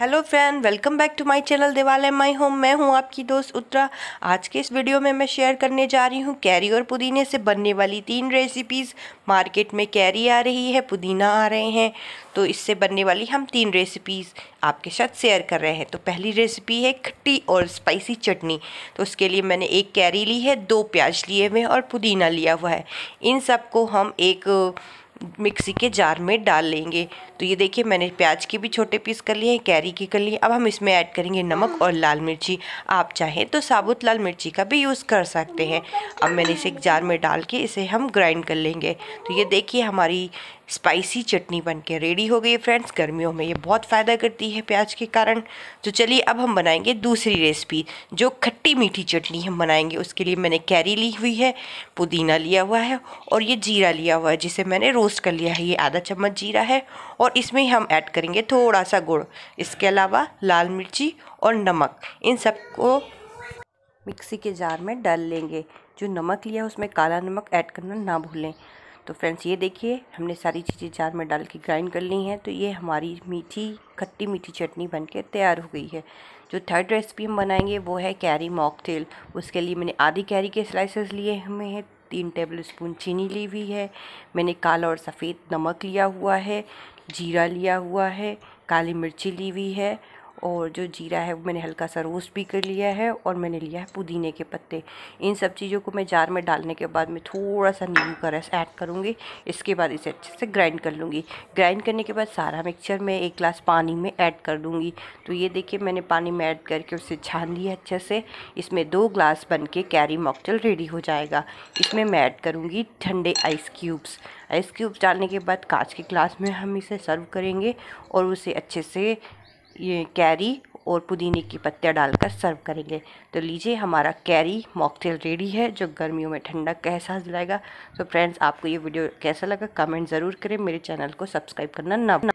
hello friend welcome back to my channel दिवालय my home मैं हूं आपकी दोस्त उत्तरा आज के इस वीडियो में मैं शेयर करने जा रही हूं कैरी और पुदीने से बनने वाली तीन रेसिपीज़ मार्केट में कैरी आ रही है पुदीना आ रहे हैं तो इससे बनने वाली हम तीन रेसिपीज़ आपके साथ शेयर कर रहे हैं तो पहली रेसिपी है खट्टी और स्पाइसी चटनी तो उसके लिए मैंने एक कैरी ली है दो प्याज लिए हुए हैं और पुदीना लिया हुआ है इन सबको हम एक मिक्सी के जार में डाल लेंगे तो ये देखिए मैंने प्याज के भी छोटे पीस कर लिए हैं कैरी के कर लिए अब हम इसमें ऐड करेंगे नमक और लाल मिर्ची आप चाहें तो साबुत लाल मिर्ची का भी यूज़ कर सकते हैं अब मैंने इसे एक जार में डाल के इसे हम ग्राइंड कर लेंगे तो ये देखिए हमारी स्पाइसी चटनी बन के रेडी हो गई फ्रेंड्स गर्मियों में ये बहुत फ़ायदा करती है प्याज के कारण तो चलिए अब हम बनाएंगे दूसरी रेसिपी जो खट्टी मीठी चटनी हम बनाएंगे उसके लिए मैंने कैरी ली हुई है पुदीना लिया हुआ है और ये जीरा लिया हुआ है जिसे मैंने रोस्ट कर लिया है ये आधा चम्मच जीरा है और इसमें हम ऐड करेंगे थोड़ा सा गुड़ इसके अलावा लाल मिर्ची और नमक इन सबको मिक्सी के जार में डाल लेंगे जो नमक लिया उसमें काला नमक ऐड करना ना भूलें तो फ्रेंड्स ये देखिए हमने सारी चीज़ें जार में डाल के ग्राइंड कर ली हैं तो ये हमारी मीठी खट्टी मीठी चटनी बन के तैयार हो गई है जो थर्ड रेसिपी हम बनाएंगे वो है कैरी मॉक तेल उसके लिए मैंने आधी कैरी के स्लाइसेस लिए हुए हैं तीन टेबल स्पून चीनी ली हुई है मैंने काला और सफ़ेद नमक लिया हुआ है जीरा लिया हुआ है काली मिर्ची ली हुई है और जो जीरा है वो मैंने हल्का सा रोस्ट भी कर लिया है और मैंने लिया है पुदीने के पत्ते इन सब चीज़ों को मैं जार में डालने के बाद मैं थोड़ा सा नींबू का रस ऐड करूँगी इसके बाद इसे अच्छे से ग्राइंड कर लूँगी ग्राइंड करने के बाद सारा मिक्सचर मैं एक ग्लास पानी में ऐड कर दूँगी तो ये देखिए मैंने पानी में ऐड करके उसे छान लिया अच्छे से इसमें दो ग्लास बन के कैरी मॉकटेल रेडी हो जाएगा इसमें मैं ऐड करूँगी ठंडे आइस क्यूब्स आइस क्यूब्स डालने के बाद कांच के ग्लास में हम इसे सर्व करेंगे और उसे अच्छे से ये कैरी और पुदीने की पत्तियाँ डालकर सर्व करेंगे तो लीजिए हमारा कैरी मॉकटेल रेडी है जो गर्मियों में ठंडक का एहसास दिलाएगा तो फ्रेंड्स आपको ये वीडियो कैसा लगा कमेंट ज़रूर करें मेरे चैनल को सब्सक्राइब करना ना